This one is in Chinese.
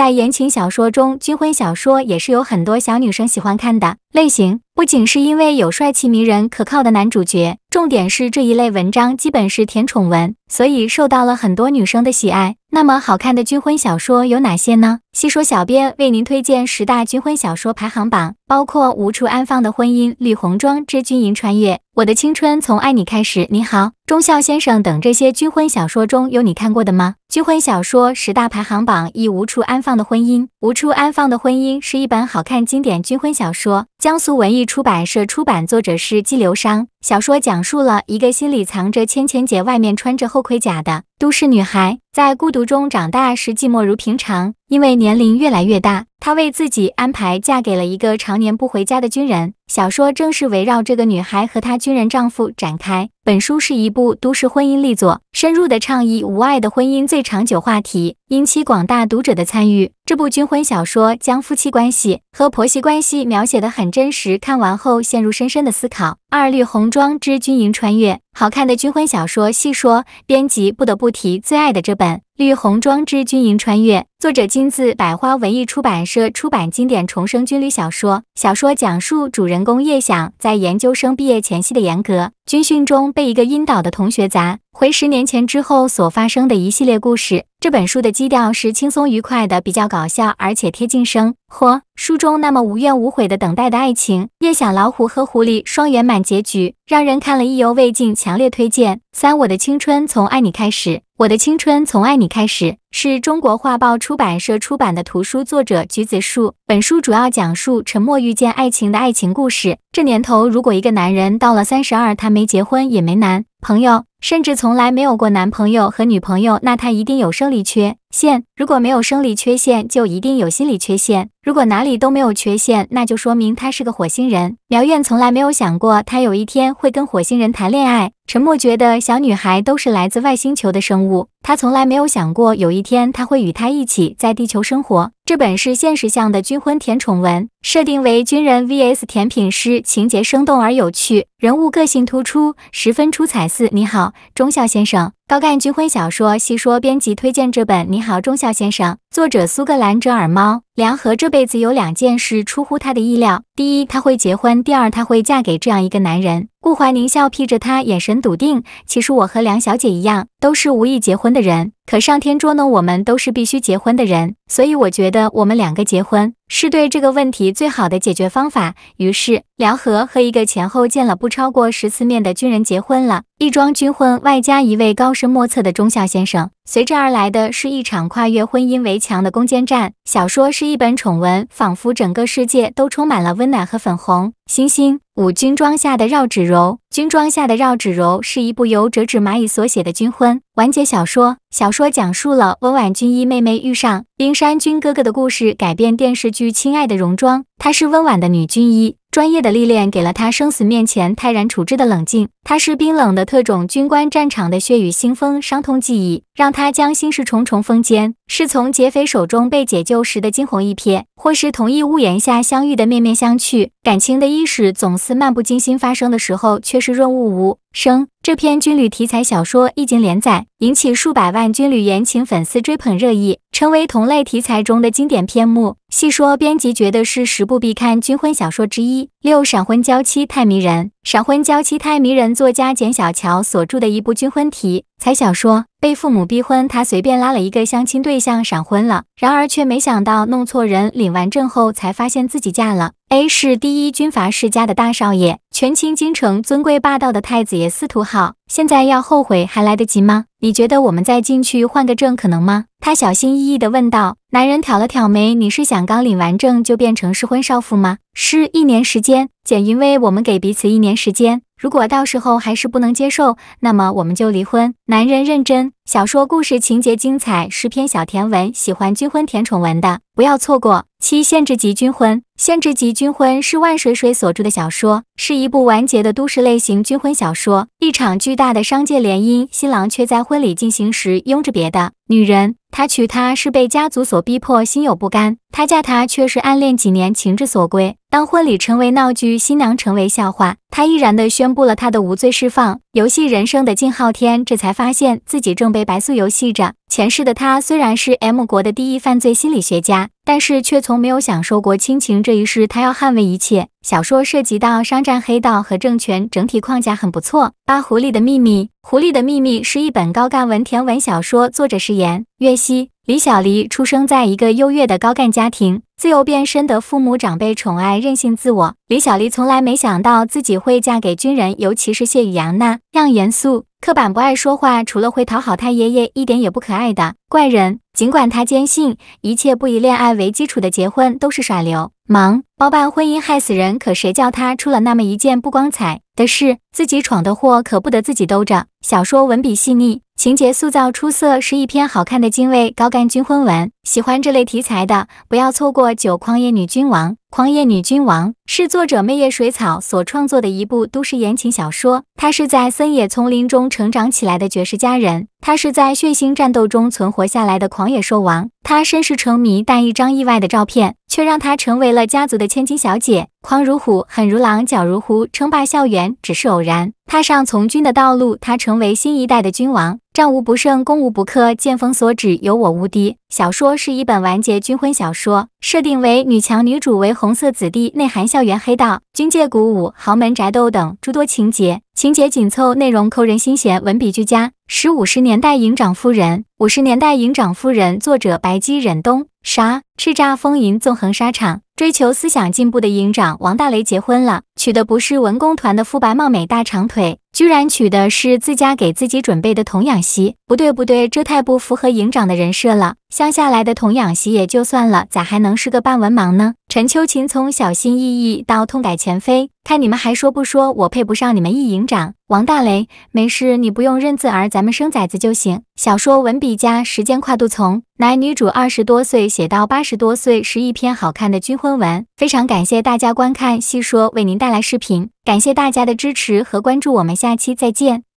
在言情小说中，军婚小说也是有很多小女生喜欢看的类型，不仅是因为有帅气、迷人、可靠的男主角，重点是这一类文章基本是甜宠文，所以受到了很多女生的喜爱。那么，好看的军婚小说有哪些呢？细说小编为您推荐十大军婚小说排行榜，包括《无处安放的婚姻》《绿红妆之军营穿越》《我的青春从爱你开始》《你好，中校先生》等这些军婚小说中有你看过的吗？军婚小说十大排行榜，一无处安放的婚姻。无处安放的婚姻是一本好看经典军婚小说，江苏文艺出版社出版，作者是季流殇。小说讲述了一个心里藏着千千结、外面穿着厚盔甲的都市女孩，在孤独中长大时，寂寞如平常。因为年龄越来越大，她为自己安排嫁给了一个常年不回家的军人。小说正是围绕这个女孩和她军人丈夫展开。本书是一部都市婚姻力作，深入的倡议无爱的婚姻最长久话题，引起广大读者的参与。这部军婚小说将夫妻关系和婆媳关系描写得很真实，看完后陷入深深的思考。《二绿红装之军营穿越》好看的军婚小说细说，编辑不得不提最爱的这本《绿红装之军营穿越》，作者金字，百花文艺出版社出版经典重生军旅小说。小说讲述主人公叶想在研究生毕业前夕的严格军训中被一个晕倒的同学砸回十年前之后所发生的一系列故事。这本书的基调是轻松愉快的，比较搞笑，而且贴近生活。书中那么无怨无悔的等待的爱情，夜小老虎和狐狸双圆满结局，让人看了意犹未尽，强烈推荐。三，《我的青春从爱你开始》，我的青春从爱你开始，是中国画报出版社出版的图书，作者橘子树。本书主要讲述沉默遇见爱情的爱情故事。这年头，如果一个男人到了三十二，他没结婚也没男朋友。甚至从来没有过男朋友和女朋友，那他一定有生理缺陷。如果没有生理缺陷，就一定有心理缺陷。如果哪里都没有缺陷，那就说明他是个火星人。苗苑从来没有想过，她有一天会跟火星人谈恋爱。陈默觉得，小女孩都是来自外星球的生物。他从来没有想过有一天他会与他一起在地球生活。这本是现实向的军婚甜宠文，设定为军人 vs 甜品师，情节生动而有趣，人物个性突出，十分出彩。四，你好，中校先生。高干军婚小说细说，编辑推荐这本《你好，中校先生》，作者苏格兰折耳猫。梁和这辈子有两件事出乎他的意料：第一，他会结婚；第二，他会嫁给这样一个男人。顾怀宁笑披着他，眼神笃定。其实我和梁小姐一样，都是无意结婚。的人，可上天捉弄我们都是必须结婚的人，所以我觉得我们两个结婚是对这个问题最好的解决方法。于是，辽河和一个前后见了不超过十次面的军人结婚了，一桩军婚，外加一位高深莫测的中校先生。随之而来的是一场跨越婚姻围墙的攻坚战。小说是一本宠文，仿佛整个世界都充满了温暖和粉红。星星，五军装下的绕指柔。军装下的绕指柔是一部由折纸蚂蚁所写的军婚完结小说。小说讲述了温婉军医妹妹遇上冰山军哥哥的故事，改编电视剧《亲爱的戎装》。她是温婉的女军医，专业的历练给了她生死面前泰然处之的冷静。她是冰冷的特种军官，战场的血雨腥风，伤痛记忆。让他将心事重重封缄，是从劫匪手中被解救时的惊鸿一瞥，或是同一屋檐下相遇的面面相觑。感情的伊始总似漫不经心发生的时候，却是润物无声。这篇军旅题材小说一经连载，引起数百万军旅言情粉丝追捧热议，成为同类题材中的经典篇目。细说，编辑觉得是十部必看军婚小说之一。六闪婚娇妻太迷人。闪婚娇妻太迷人，作家简小乔所著的一部军婚题材小说，被父母逼婚，她随便拉了一个相亲对象闪婚了，然而却没想到弄错人，领完证后才发现自己嫁了。A 市第一军阀世家的大少爷，权倾京城、尊贵霸道的太子爷司徒浩，现在要后悔还来得及吗？你觉得我们再进去换个证可能吗？他小心翼翼地问道。男人挑了挑眉：“你是想刚领完证就变成失婚少妇吗？”“是一年时间。”简因为我们给彼此一年时间，如果到时候还是不能接受，那么我们就离婚。男人认真。小说故事情节精彩，十篇小甜文，喜欢军婚甜宠文的不要错过。七限制级军婚，限制级军婚是万水水所著的小说，是一部完结的都市类型军婚小说。一场巨大的商界联姻，新郎却在婚礼进行时拥着别的女人。他娶她是被家族所逼迫，心有不甘；他嫁他却是暗恋几年情之所归。当婚礼成为闹剧，新娘成为笑话，他毅然地宣布了他的无罪释放。游戏人生的敬浩天这才发现自己正被白素游戏着。前世的他虽然是 M 国的第一犯罪心理学家，但是却从没有享受过亲情。这一世，他要捍卫一切。小说涉及到商战、黑道和政权，整体框架很不错。八狐狸的秘密，《狐狸的秘密》是一本高干文甜文小说，作者是言月溪。李小黎出生在一个优越的高干家庭，自幼便深得父母长辈宠爱，任性自我。李小黎从来没想到自己会嫁给军人，尤其是谢宇阳那样严肃、刻板、不爱说话，除了会讨好他爷爷，一点也不可爱的怪人。尽管他坚信一切不以恋爱为基础的结婚都是耍流氓、包办婚姻害死人，可谁叫他出了那么一件不光彩的事，自己闯的祸可不得自己兜着。小说文笔细腻。情节塑造出色，是一篇好看的精卫高干军婚文。喜欢这类题材的，不要错过《九狂野女君王》。《狂野女君王》是作者魅叶水草所创作的一部都市言情小说。她是在森野丛林中成长起来的绝世佳人，她是在血腥战斗中存活下来的狂野兽王。她身世成谜，但一张意外的照片。却让她成为了家族的千金小姐，狂如虎，狠如狼，狡如狐，称霸校园只是偶然。踏上从军的道路，她成为新一代的君王，战无不胜，攻无不克，剑锋所指，有我无敌。小说是一本完结军婚小说，设定为女强女主为红色子弟，内含校园黑道、军界鼓舞、豪门宅斗等诸多情节，情节紧凑，内容扣人心弦，文笔俱佳。《十五十年代营长夫人》，《五十年代营长夫人》，作者白姬忍冬。啥？叱咤风云、纵横沙场、追求思想进步的营长王大雷结婚了，娶的不是文工团的肤白貌美大长腿。居然娶的是自家给自己准备的童养媳，不对不对，这太不符合营长的人设了。乡下来的童养媳也就算了，咋还能是个半文盲呢？陈秋琴从小心翼翼到痛改前非，看你们还说不说我配不上你们一营长王大雷？没事，你不用认字儿，咱们生崽子就行。小说文笔佳，时间跨度从男女主二十多岁写到八十多岁，是一篇好看的军婚文。非常感谢大家观看，细说为您带来视频。感谢大家的支持和关注，我们下期再见。